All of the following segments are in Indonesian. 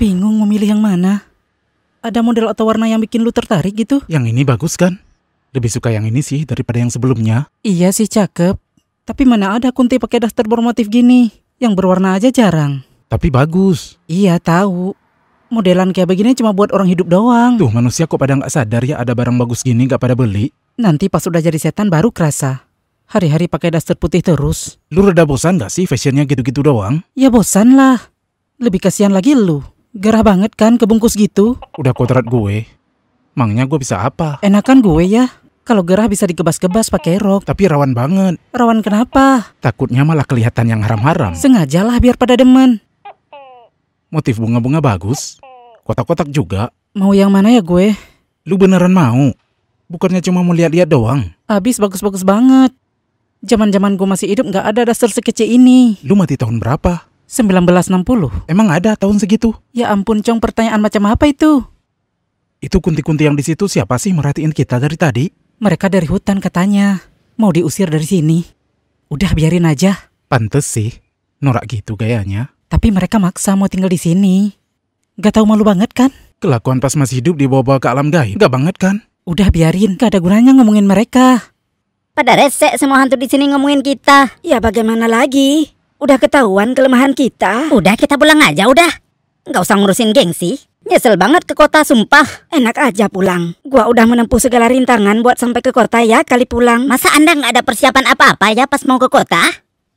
Bingung memilih yang mana? Ada model atau warna yang bikin lu tertarik gitu? Yang ini bagus kan? Lebih suka yang ini sih daripada yang sebelumnya. Iya sih cakep. Tapi mana ada kunti pakai daster bermotif gini? Yang berwarna aja jarang. Tapi bagus. Iya tahu. Modelan kayak begini cuma buat orang hidup doang. Tuh manusia kok pada nggak sadar ya ada barang bagus gini nggak pada beli. Nanti pas udah jadi setan baru kerasa. Hari-hari pakai daster putih terus. Lu udah bosan gak sih fashionnya gitu-gitu doang? Ya bosan lah. Lebih kasihan lagi lu. Gerah banget kan kebungkus gitu? Udah kodrat gue. Mangnya gue bisa apa? Enakan gue ya. Kalau gerah bisa dikebas-kebas pakai rok. Tapi rawan banget. Rawan kenapa? Takutnya malah kelihatan yang haram-haram. Sengajalah biar pada demen. Motif bunga-bunga bagus. Kotak-kotak juga. Mau yang mana ya gue? Lu beneran mau? Bukannya cuma mau lihat-lihat doang. Abis bagus-bagus banget. Zaman-zaman gue masih hidup nggak ada dasar sekece ini. Lu mati tahun berapa? 1960. Emang ada tahun segitu? Ya ampun, Cong, pertanyaan macam apa itu? Itu kunti-kunti yang di situ siapa sih merhatiin kita dari tadi? Mereka dari hutan katanya. Mau diusir dari sini. Udah biarin aja. Pantes sih. Norak gitu gayanya. Tapi mereka maksa mau tinggal di sini. Gak tau malu banget kan? Kelakuan pas masih hidup dibawa-bawa ke alam gaib. Gak banget kan? Udah biarin, gak ada gunanya ngomongin mereka. Pada resek semua hantu di sini ngomongin kita. Ya bagaimana lagi? Udah ketahuan kelemahan kita. Udah kita pulang aja udah. Nggak usah ngurusin gengsi. Nyesel banget ke kota sumpah. Enak aja pulang. Gua udah menempuh segala rintangan buat sampai ke kota ya kali pulang. Masa Anda nggak ada persiapan apa-apa ya pas mau ke kota?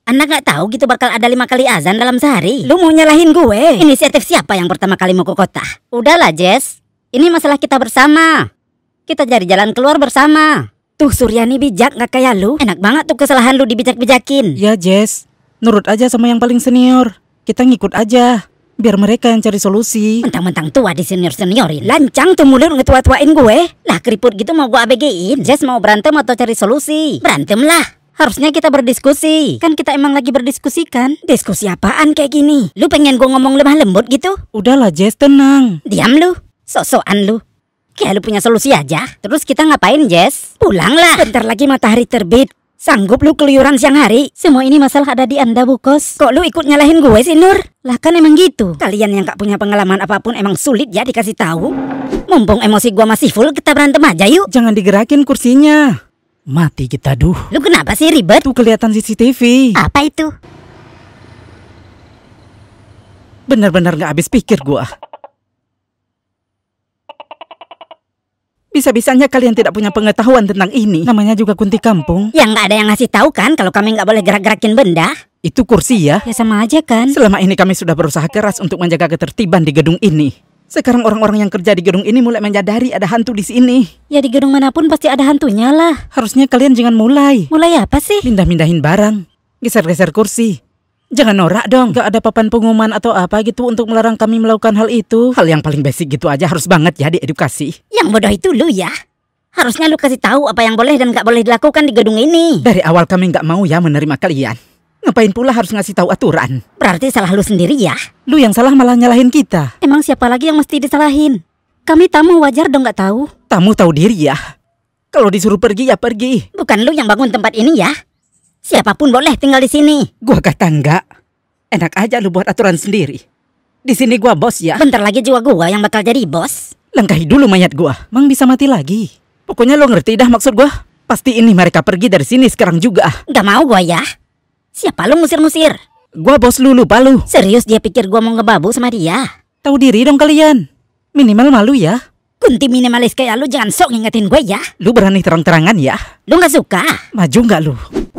Anda nggak tahu gitu bakal ada lima kali azan dalam sehari. Lu mau nyalahin gue? Inisiatif siapa yang pertama kali mau ke kota? Udahlah, Jess. Ini masalah kita bersama. Kita cari jalan keluar bersama. Tuh Suryani bijak nggak kayak lu. Enak banget tuh kesalahan lu dibijak-bijakin. Ya, Jess. Nurut aja sama yang paling senior. Kita ngikut aja. Biar mereka yang cari solusi. Mentang-mentang tua di senior-seniorin. Lancang tuh mulut ngetua-tuain gue. Lah keriput gitu mau gue abg Jess mau berantem atau cari solusi? Berantem lah. Harusnya kita berdiskusi. Kan kita emang lagi berdiskusi kan? Diskusi apaan kayak gini? Lu pengen gue ngomong lemah lembut gitu? Udahlah Jess, tenang. Diam lu. Sosokan lu. Kayak lu punya solusi aja. Terus kita ngapain Jess? lah. Bentar lagi matahari terbit. Sanggup lu keluyuran siang hari? Semua ini masalah ada di anda, Bukos. Kok lu ikut nyalahin gue sih, Nur? Lah kan emang gitu. Kalian yang gak punya pengalaman apapun emang sulit ya dikasih tahu. Mumpung emosi gue masih full, kita berantem aja yuk. Jangan digerakin kursinya. Mati kita duh. Lu kenapa sih ribet? Tuh kelihatan CCTV. Apa itu? Benar-benar gak habis pikir gue. Bisa-bisanya kalian tidak punya pengetahuan tentang ini. Namanya juga kunti kampung. Yang nggak ada yang ngasih tahu kan kalau kami nggak boleh gerak-gerakin benda. Itu kursi ya? Ya sama aja kan. Selama ini kami sudah berusaha keras untuk menjaga ketertiban di gedung ini. Sekarang orang-orang yang kerja di gedung ini mulai menyadari ada hantu di sini. Ya di gedung manapun pasti ada hantunya lah. Harusnya kalian jangan mulai. Mulai apa sih? pindah mindahin barang. Geser-geser kursi. Jangan norak dong. Gak ada papan pengumuman atau apa gitu untuk melarang kami melakukan hal itu. Hal yang paling basic gitu aja harus banget ya diedukasi. Yang bodoh itu lu ya. Harusnya lu kasih tahu apa yang boleh dan gak boleh dilakukan di gedung ini. Dari awal kami gak mau ya menerima kalian. Ngapain pula harus ngasih tahu aturan? Berarti salah lu sendiri ya. Lu yang salah malah nyalahin kita. Emang siapa lagi yang mesti disalahin? Kami tamu wajar dong gak tahu. Tamu tahu diri ya. Kalau disuruh pergi ya pergi. Bukan lu yang bangun tempat ini ya. Siapapun boleh tinggal di sini. Gua kata enggak. Enak aja lu buat aturan sendiri. Di sini gua bos ya. Bentar lagi juga gua yang bakal jadi bos. Lengkahi dulu mayat gua. Mang bisa mati lagi. Pokoknya lo ngerti dah maksud gua. Pasti ini mereka pergi dari sini sekarang juga. Gak mau gua ya. Siapa lu musir musir? Gua bos lu lupa lu. Serius dia pikir gua mau ngebabu sama dia. Tahu diri dong kalian. Minimal malu ya. Kunti minimalis kayak lu jangan sok ngingetin gue ya. Lu berani terang-terangan ya. Lu gak suka. Maju gak lu?